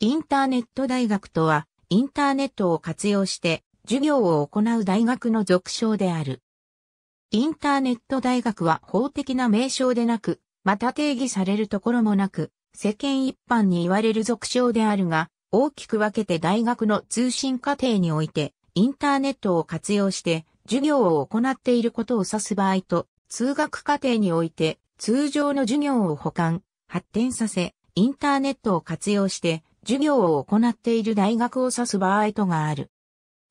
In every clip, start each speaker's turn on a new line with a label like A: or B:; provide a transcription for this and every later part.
A: インターネット大学とは、インターネットを活用して授業を行う大学の俗称である。インターネット大学は法的な名称でなく、また定義されるところもなく、世間一般に言われる俗称であるが、大きく分けて大学の通信課程において、インターネットを活用して授業を行っていることを指す場合と、通学課程において通常の授業を補完、発展させ、インターネットを活用して授業を行っている大学を指す場合とがある。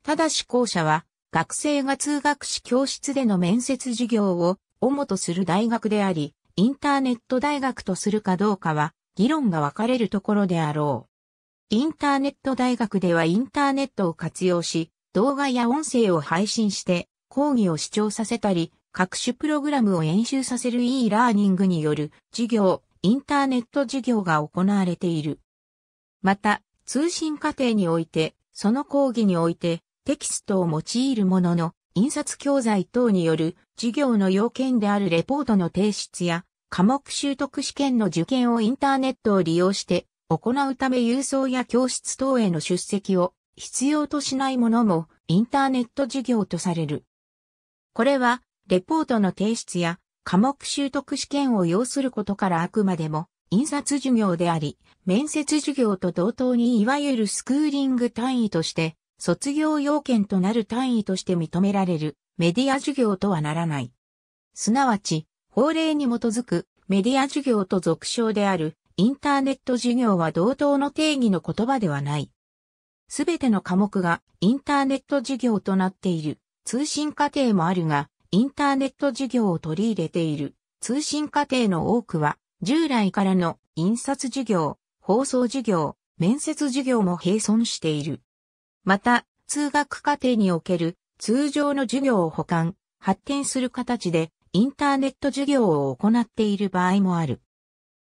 A: ただし校舎は、学生が通学し教室での面接授業を主とする大学であり、インターネット大学とするかどうかは、議論が分かれるところであろう。インターネット大学ではインターネットを活用し、動画や音声を配信して、講義を視聴させたり、各種プログラムを演習させる e ラーニングによる授業、インターネット授業が行われている。また、通信過程において、その講義において、テキストを用いるものの、印刷教材等による授業の要件であるレポートの提出や科目習得試験の受験をインターネットを利用して行うため郵送や教室等への出席を必要としないものもインターネット授業とされる。これはレポートの提出や科目習得試験を要することからあくまでも印刷授業であり、面接授業と同等にいわゆるスクーリング単位として、卒業要件となる単位として認められるメディア授業とはならない。すなわち、法令に基づくメディア授業と俗称であるインターネット授業は同等の定義の言葉ではない。すべての科目がインターネット授業となっている通信課程もあるが、インターネット授業を取り入れている通信課程の多くは従来からの印刷授業、放送授業、面接授業も並存している。また、通学課程における通常の授業を保管、発展する形でインターネット授業を行っている場合もある。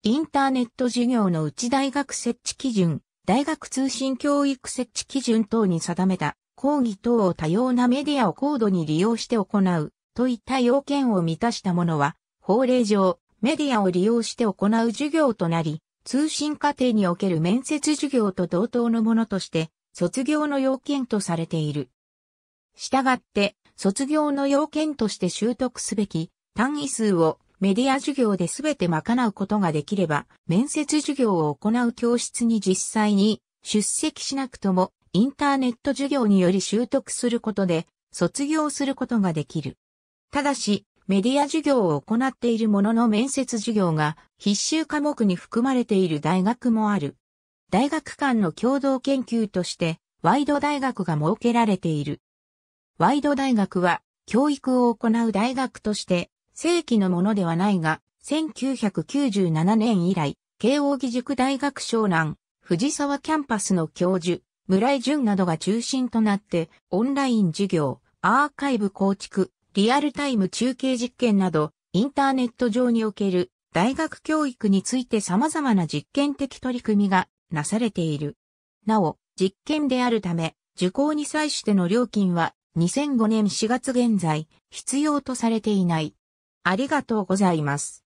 A: インターネット授業のうち大学設置基準、大学通信教育設置基準等に定めた講義等を多様なメディアを高度に利用して行うといった要件を満たしたものは法令上メディアを利用して行う授業となり、通信課程における面接授業と同等のものとして、卒業の要件とされている。したがって、卒業の要件として習得すべき単位数をメディア授業で全て賄うことができれば、面接授業を行う教室に実際に出席しなくとも、インターネット授業により習得することで、卒業することができる。ただし、メディア授業を行っているものの面接授業が必修科目に含まれている大学もある。大学間の共同研究として、ワイド大学が設けられている。ワイド大学は、教育を行う大学として、正規のものではないが、1997年以来、慶応義塾大学湘南、藤沢キャンパスの教授、村井淳などが中心となって、オンライン授業、アーカイブ構築、リアルタイム中継実験など、インターネット上における大学教育について様々な実験的取り組みがなされている。なお、実験であるため、受講に際しての料金は2005年4月現在、必要とされていない。ありがとうございます。